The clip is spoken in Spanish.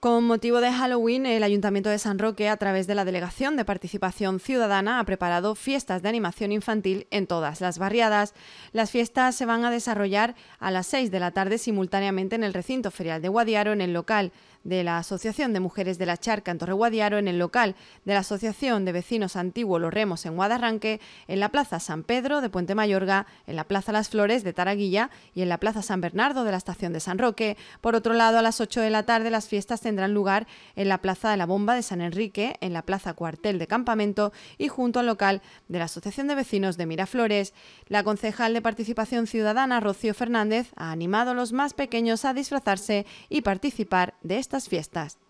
Con motivo de Halloween, el Ayuntamiento de San Roque, a través de la Delegación de Participación Ciudadana, ha preparado fiestas de animación infantil en todas las barriadas. Las fiestas se van a desarrollar a las 6 de la tarde simultáneamente en el recinto ferial de Guadiaro, en el local de la Asociación de Mujeres de la Charca en Torre Guadiaro, en el local de la Asociación de Vecinos Antiguo Los Remos en Guadarranque, en la Plaza San Pedro de Puente Mayorga, en la Plaza Las Flores de Taraguilla y en la Plaza San Bernardo de la Estación de San Roque. Por otro lado, a las 8 de la tarde las fiestas tendrán lugar en la Plaza de la Bomba de San Enrique, en la Plaza Cuartel de Campamento y junto al local de la Asociación de Vecinos de Miraflores. La concejal de Participación Ciudadana, Rocío Fernández, ha animado a los más pequeños a disfrazarse y participar de estas fiestas.